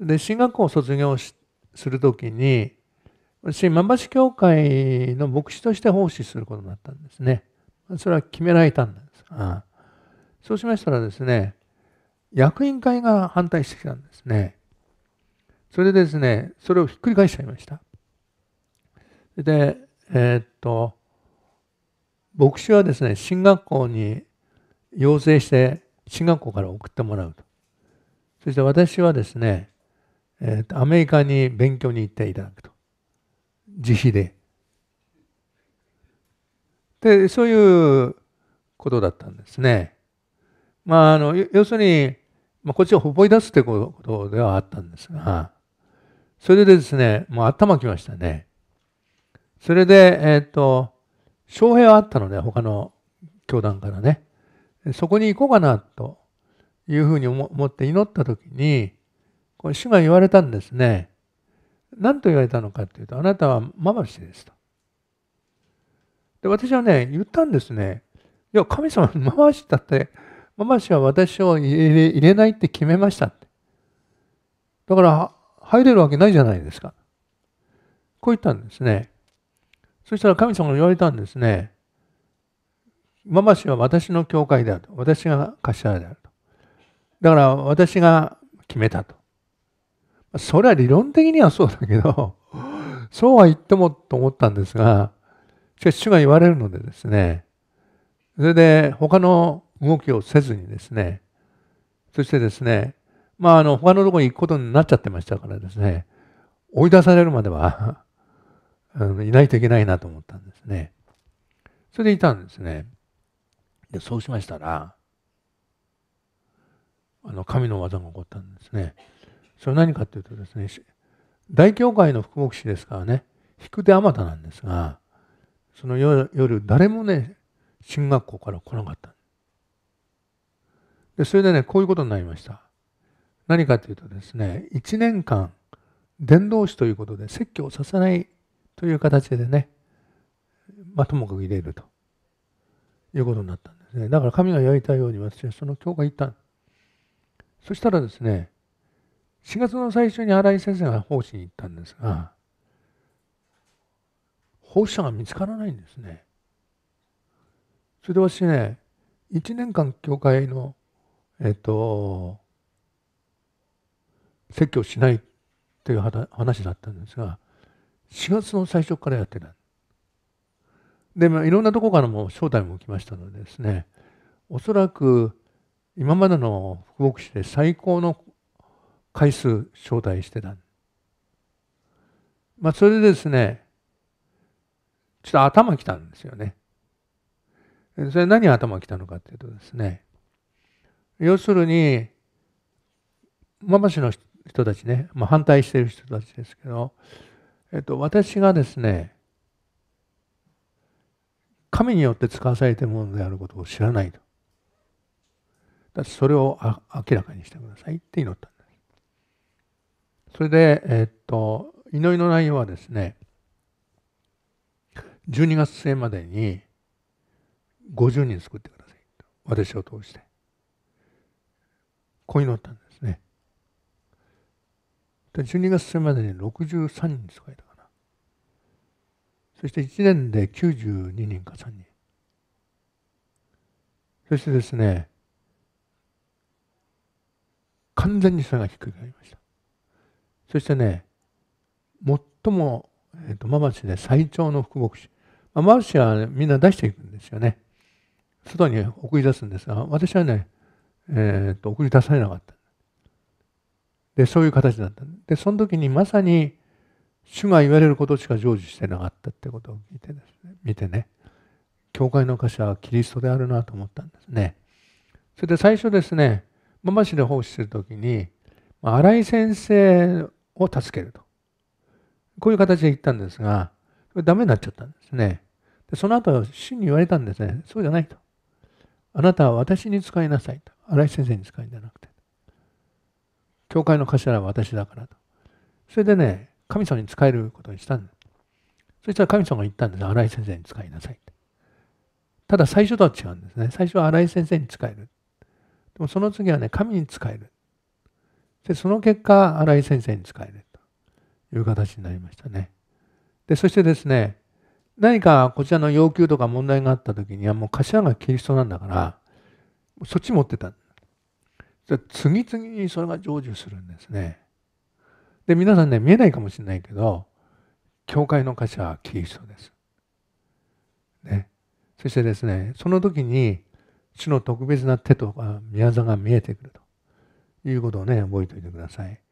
で、進学校を卒業する時に、私、万橋教会の牧師として奉仕することになったんですね。それは決められたんです。ああそうしましたらですね、役員会が反対してきたんですね。それでですね、それをひっくり返しちゃいました。で、えー、っと、牧師はですね、進学校に要請して、進学校から送ってもらうと。そして私はですね、えー、アメリカに勉強に行っていただくと。自費で。で、そういうことだったんですね。まあ、あの、要するに、まあ、こっちをほぼい出すってことではあったんですが、それでですね、もう頭きましたね。それで、えっ、ー、と、招聘はあったので、他の教団からね。そこに行こうかな、というふうに思って祈った時に、これ主が言われたんですね。何と言われたのかというと、あなたはママしですと。で、私はね、言ったんですね。いや、神様、まばしだって、ママしは私を入れないって決めましたって。だから、入れるわけないじゃないですか。こう言ったんですね。そしたら神様が言われたんですね。ママ氏は私の教会であると。私が頭であると。だから私が決めたと。それは理論的にはそうだけど、そうは言ってもと思ったんですが、しかし主が言われるのでですね、それで他の動きをせずにですね、そしてですね、まあ、あの、他のとこに行くことになっちゃってましたからですね、追い出されるまでは あの、いないといけないなと思ったんですね。それでいたんですね。で、そうしましたら、あの、神の技が起こったんですね。それは何かっていうとですね大教会の福牧師ですからね引く手あまたなんですがその夜誰もね進学校から来なかったでそれでねこういうことになりました何かというとですね1年間伝道師ということで説教させないという形でね、まあ、ともかく入れるということになったんですねだから神がやりたいように私はその教会行ったそしたらですね4月の最初に新井先生が奉仕に行ったんですが奉仕者が見つからないんですね。それで私ね1年間教会のえっと説教しないという話だったんですが4月の最初からやってた。で、まあ、いろんなとこからも招待も来ましたのでですねおそらく今までの福牧師で最高の回数招待してた。まあ、それでですね、ちょっと頭きたんですよね。それ何頭きたのかっていうとですね、要するに、ママ氏の人たちね、まあ、反対してる人たちですけど、えっと、私がですね、神によって使わされてるものであることを知らないと。だってそれを明らかにしてくださいって祈った。それで、えっと、祈りの内容はですね、12月末までに50人作ってください。私を通して。こう祈ったんですね。で12月末までに63人られたかな。そして1年で92人か3人。そしてですね、完全に背がっく返りました。そしてね、最も、えーと、ママで最長の福牧師。まあ、ママは、みんな出していくんですよね。外に送り出すんですが、私はね、えーと、送り出されなかった。で、そういう形だった。で、その時にまさに、主が言われることしか成就してなかったってことを見てですね、見てね、教会の歌詞はキリストであるなと思ったんですね。それで最初ですね、ママ市で奉仕するときに、新井先生を助けると。こういう形で言ったんですが、ダメになっちゃったんですね。でその後、主に言われたんですね。そうじゃないと。あなたは私に使いなさいと。荒井先生に使いんじゃなくて。教会の頭は私だからと。それでね、神様に使えることにしたんです。そしたら神様が言ったんです。荒井先生に使いなさいただ最初とは違うんですね。最初は荒井先生に使える。でもその次はね、神に使える。で、その結果、新井先生に仕えるという形になりましたね。で、そしてですね、何かこちらの要求とか問題があった時にはもう柏がキリストなんだからそっち持ってた次々にそれが成就するんですねで皆さんね見えないかもしれないけど教会の頭はキリストです、ね、そしてですねその時に主の特別な手とか宮座が見えてくるということをね、覚えておいてください。